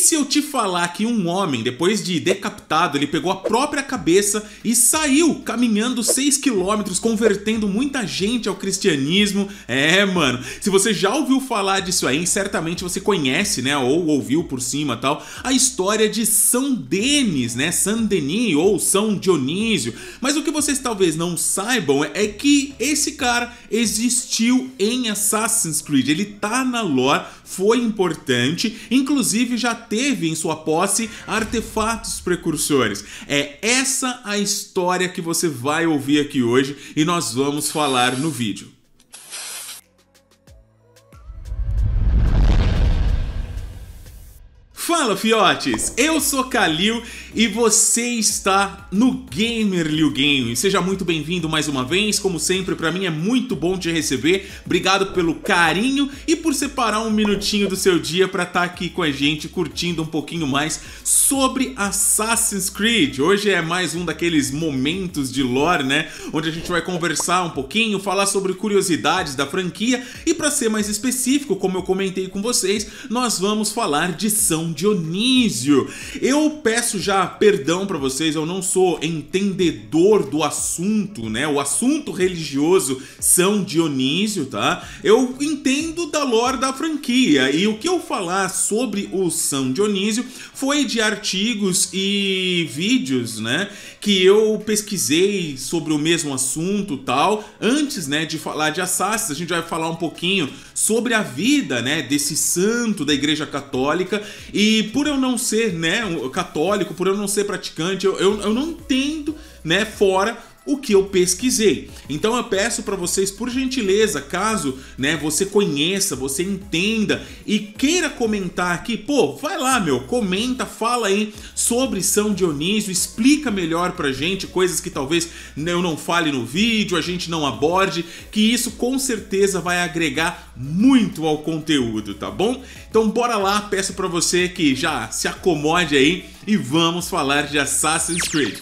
se eu te falar que um homem, depois de decapitado, ele pegou a própria cabeça e saiu caminhando 6 quilômetros, convertendo muita gente ao cristianismo? É, mano. Se você já ouviu falar disso aí, certamente você conhece, né? Ou ouviu por cima tal, a história de São Denis, né? San Denis ou São Dionísio. Mas o que vocês talvez não saibam é, é que esse cara existiu em Assassin's Creed. Ele tá na lore foi importante, inclusive já teve em sua posse artefatos precursores. É essa a história que você vai ouvir aqui hoje e nós vamos falar no vídeo. Fala fiotes, eu sou Kalil e você está no Gamer Liu Game. Seja muito bem-vindo mais uma vez, como sempre, para mim é muito bom te receber. Obrigado pelo carinho e por separar um minutinho do seu dia para estar tá aqui com a gente curtindo um pouquinho mais sobre Assassin's Creed. Hoje é mais um daqueles momentos de lore, né, onde a gente vai conversar um pouquinho, falar sobre curiosidades da franquia e para ser mais específico, como eu comentei com vocês, nós vamos falar de São Dionísio. Eu peço já perdão para vocês, eu não sou entendedor do assunto, né? O assunto religioso São Dionísio, tá? Eu entendo da lore da franquia e o que eu falar sobre o São Dionísio foi de artigos e vídeos, né? Que eu pesquisei sobre o mesmo assunto, tal. Antes, né, de falar de Assassins, a gente vai falar um pouquinho sobre a vida, né, desse santo da Igreja Católica. E por eu não ser, né, católico, por eu não ser praticante, eu, eu, eu não entendo, né, fora o que eu pesquisei. Então eu peço para vocês, por gentileza, caso né, você conheça, você entenda e queira comentar aqui, pô, vai lá, meu, comenta, fala aí sobre São Dionísio, explica melhor pra gente coisas que talvez eu não fale no vídeo, a gente não aborde, que isso com certeza vai agregar muito ao conteúdo, tá bom? Então bora lá, peço para você que já se acomode aí e vamos falar de Assassin's Creed.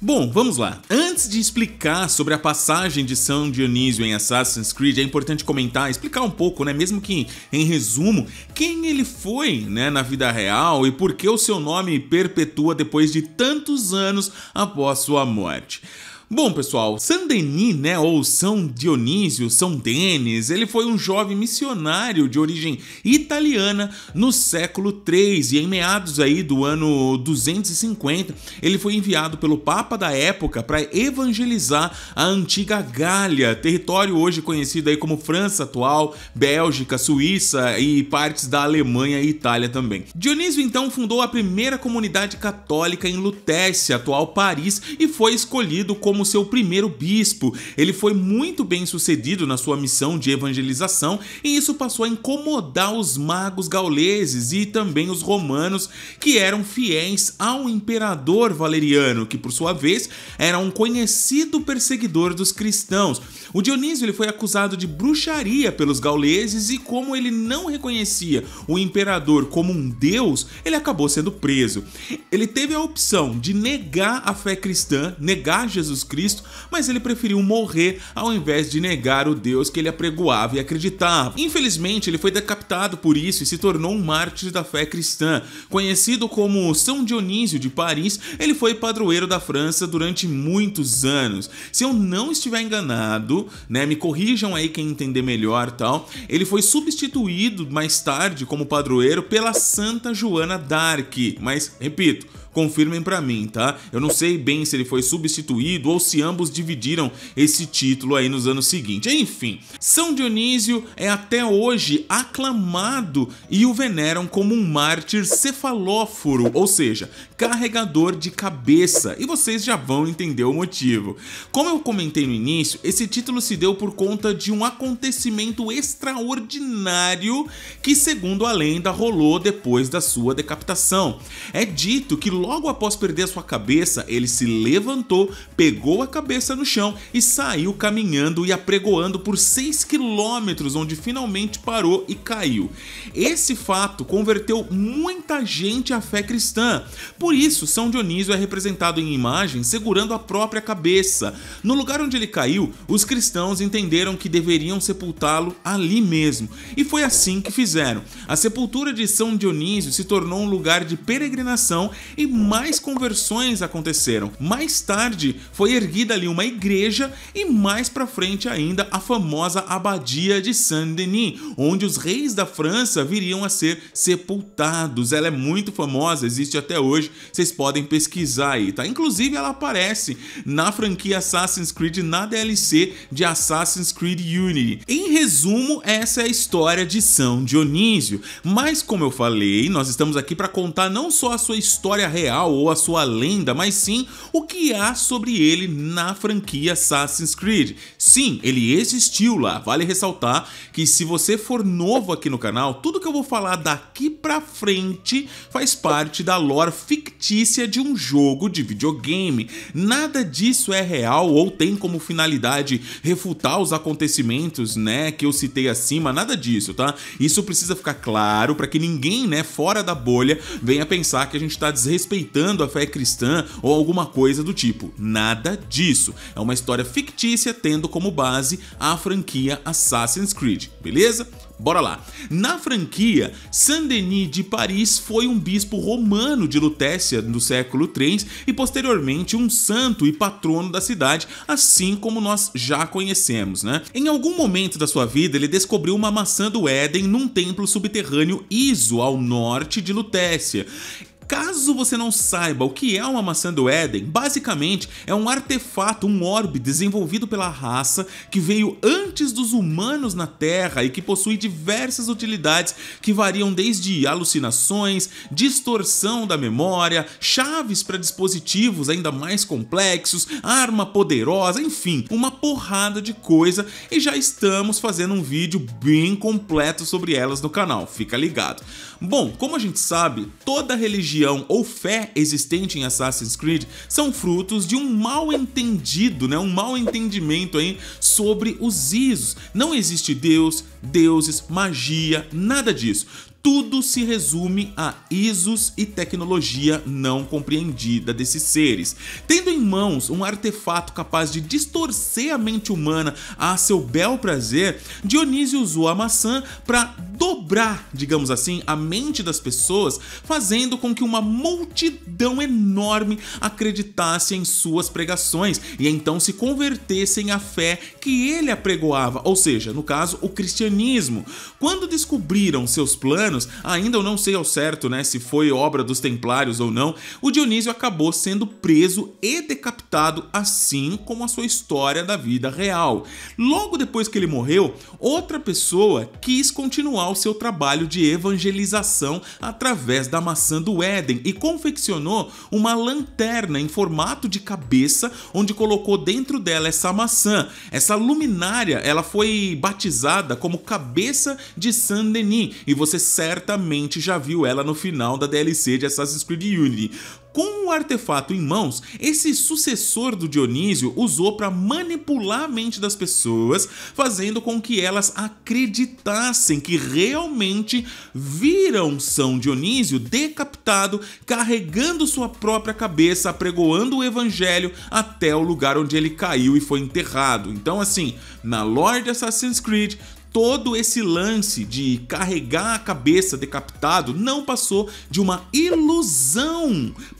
Bom, vamos lá. Antes de explicar sobre a passagem de São Dionísio em Assassin's Creed, é importante comentar, explicar um pouco, né, mesmo que em resumo, quem ele foi, né, na vida real e por que o seu nome perpetua depois de tantos anos após sua morte. Bom, pessoal, Saint Denis, né, ou São Dionísio, São Denis, ele foi um jovem missionário de origem italiana no século III e em meados aí do ano 250, ele foi enviado pelo papa da época para evangelizar a antiga Gália, território hoje conhecido aí como França atual, Bélgica, Suíça e partes da Alemanha e Itália também. Dionísio então fundou a primeira comunidade católica em Lutécia, atual Paris, e foi escolhido como como seu primeiro bispo. Ele foi muito bem sucedido na sua missão de evangelização e isso passou a incomodar os magos gauleses e também os romanos, que eram fiéis ao imperador Valeriano, que por sua vez era um conhecido perseguidor dos cristãos. O Dionísio ele foi acusado de bruxaria pelos gauleses e como ele não reconhecia o imperador como um deus, ele acabou sendo preso. Ele teve a opção de negar a fé cristã, negar Jesus Cristo, mas ele preferiu morrer ao invés de negar o Deus que ele apregoava e acreditava. Infelizmente, ele foi decapitado por isso e se tornou um mártir da fé cristã. Conhecido como São Dionísio de Paris, ele foi padroeiro da França durante muitos anos. Se eu não estiver enganado, né, me corrijam aí quem entender melhor, tal. Ele foi substituído mais tarde como padroeiro pela Santa Joana d'Arc, mas repito, confirmem para mim, tá? Eu não sei bem se ele foi substituído ou ou se ambos dividiram esse título aí nos anos seguintes. Enfim, São Dionísio é até hoje aclamado e o veneram como um mártir cefalóforo, ou seja, carregador de cabeça, e vocês já vão entender o motivo. Como eu comentei no início, esse título se deu por conta de um acontecimento extraordinário que, segundo a lenda, rolou depois da sua decapitação. É dito que logo após perder sua cabeça, ele se levantou, pegou a cabeça no chão e saiu caminhando e apregoando por 6 quilômetros, onde finalmente parou e caiu. Esse fato converteu muita gente à fé cristã. Por isso, São Dionísio é representado em imagem segurando a própria cabeça. No lugar onde ele caiu, os cristãos entenderam que deveriam sepultá-lo ali mesmo, e foi assim que fizeram. A sepultura de São Dionísio se tornou um lugar de peregrinação e mais conversões aconteceram. Mais tarde, foi erguida ali uma igreja e mais para frente ainda a famosa abadia de Saint-Denis, onde os reis da França viriam a ser sepultados. Ela é muito famosa, existe até hoje, vocês podem pesquisar aí, tá? Inclusive ela aparece na franquia Assassin's Creed na DLC de Assassin's Creed Unity. Em resumo, essa é a história de São Dionísio, mas como eu falei, nós estamos aqui para contar não só a sua história real ou a sua lenda, mas sim o que há sobre ele dele na franquia Assassin's Creed. Sim, ele existiu lá. Vale ressaltar que se você for novo aqui no canal, tudo que eu vou falar daqui pra frente faz parte da lore fictícia de um jogo de videogame. Nada disso é real ou tem como finalidade refutar os acontecimentos, né, que eu citei acima, nada disso, tá? Isso precisa ficar claro para que ninguém, né, fora da bolha venha pensar que a gente está desrespeitando a fé cristã ou alguma coisa do tipo. Nada nada disso. É uma história fictícia tendo como base a franquia Assassin's Creed, beleza? Bora lá. Na franquia, Saint-Denis de Paris foi um bispo romano de Lutécia no século III e posteriormente um santo e patrono da cidade, assim como nós já conhecemos, né? Em algum momento da sua vida, ele descobriu uma maçã do Éden num templo subterrâneo Iso, ao norte de Lutécia. Caso você não saiba o que é uma maçã do Éden, basicamente é um artefato, um orbe desenvolvido pela raça que veio antes dos humanos na Terra e que possui diversas utilidades que variam desde alucinações, distorção da memória, chaves para dispositivos ainda mais complexos, arma poderosa, enfim, uma porrada de coisa e já estamos fazendo um vídeo bem completo sobre elas no canal, fica ligado. Bom, como a gente sabe, toda religião religião ou fé existente em Assassin's Creed são frutos de um mal entendido, né? um mal entendimento aí sobre os ISOs. Não existe Deus, deuses, magia, nada disso tudo se resume a ISOs e tecnologia não compreendida desses seres. Tendo em mãos um artefato capaz de distorcer a mente humana a seu bel prazer, Dionísio usou a maçã para dobrar, digamos assim, a mente das pessoas, fazendo com que uma multidão enorme acreditasse em suas pregações e então se convertessem à fé que ele apregoava, ou seja, no caso, o cristianismo. Quando descobriram seus planos, anos, ainda eu não sei ao certo né, se foi obra dos templários ou não, o Dionísio acabou sendo preso e decapitado, assim como a sua história da vida real. Logo depois que ele morreu, outra pessoa quis continuar o seu trabalho de evangelização através da maçã do Éden e confeccionou uma lanterna em formato de cabeça, onde colocou dentro dela essa maçã. Essa luminária ela foi batizada como cabeça de Saint-Denis e você certamente já viu ela no final da DLC de Assassin's Creed Unity. Com o artefato em mãos, esse sucessor do Dionísio usou para manipular a mente das pessoas, fazendo com que elas acreditassem que realmente viram São Dionísio decapitado, carregando sua própria cabeça, apregoando o evangelho até o lugar onde ele caiu e foi enterrado. Então, assim, na lore de Assassin's Creed, todo esse lance de carregar a cabeça decapitado não passou de uma ilusão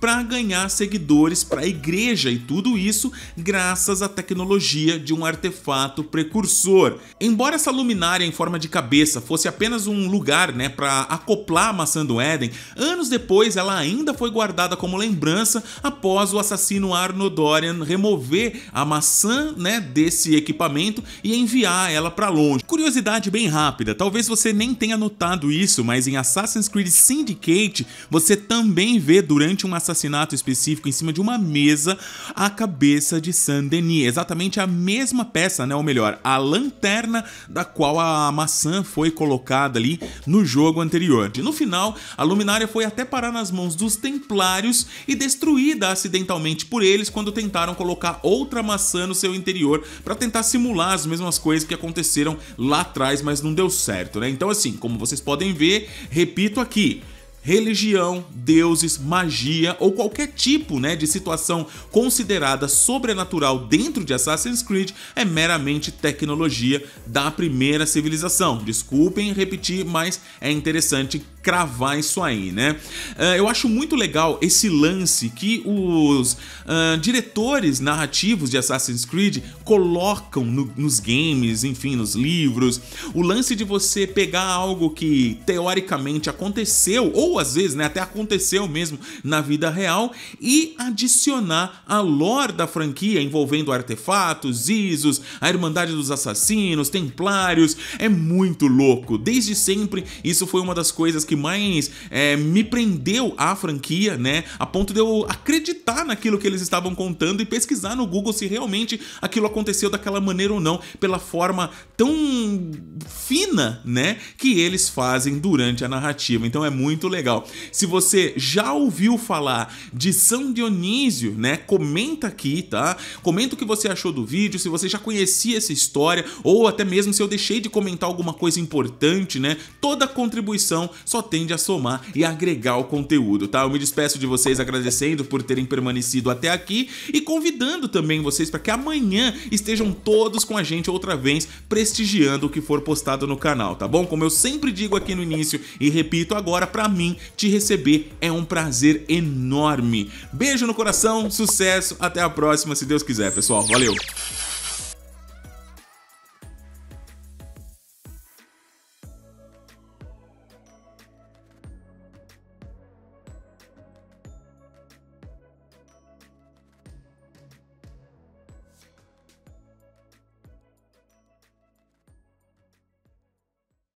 para ganhar seguidores para a igreja e tudo isso graças à tecnologia de um artefato precursor. Embora essa luminária em forma de cabeça fosse apenas um lugar né, para acoplar a maçã do Éden, anos depois ela ainda foi guardada como lembrança após o assassino Arno Dorian remover a maçã né, desse equipamento e enviar ela para longe. Curiosidade bem rápida, talvez você nem tenha notado isso, mas em Assassin's Creed Syndicate você também vê do durante um assassinato específico em cima de uma mesa a cabeça de Saint-Denis. Exatamente a mesma peça, né? ou melhor, a lanterna da qual a maçã foi colocada ali no jogo anterior. E no final, a luminária foi até parar nas mãos dos templários e destruída acidentalmente por eles quando tentaram colocar outra maçã no seu interior para tentar simular as mesmas coisas que aconteceram lá atrás, mas não deu certo, né? Então assim, como vocês podem ver, repito aqui, religião, deuses, magia ou qualquer tipo né, de situação considerada sobrenatural dentro de Assassin's Creed é meramente tecnologia da primeira civilização. Desculpem repetir, mas é interessante cravar isso aí, né? Uh, eu acho muito legal esse lance que os uh, diretores narrativos de Assassin's Creed colocam no, nos games, enfim, nos livros. O lance de você pegar algo que teoricamente aconteceu, ou às vezes né, até aconteceu mesmo na vida real, e adicionar a lore da franquia envolvendo artefatos, ISOs, a Irmandade dos Assassinos, Templários. É muito louco. Desde sempre, isso foi uma das coisas que que mais é, me prendeu à franquia, né? A ponto de eu acreditar naquilo que eles estavam contando e pesquisar no Google se realmente aquilo aconteceu daquela maneira ou não, pela forma tão fina, né? Que eles fazem durante a narrativa. Então é muito legal. Se você já ouviu falar de São Dionísio, né? Comenta aqui, tá? Comenta o que você achou do vídeo, se você já conhecia essa história ou até mesmo se eu deixei de comentar alguma coisa importante, né? Toda contribuição só tende a somar e agregar o conteúdo, tá? Eu me despeço de vocês agradecendo por terem permanecido até aqui e convidando também vocês para que amanhã estejam todos com a gente outra vez, prestigiando o que for postado no canal, tá bom? Como eu sempre digo aqui no início e repito agora, para mim, te receber é um prazer enorme. Beijo no coração, sucesso, até a próxima, se Deus quiser, pessoal. Valeu!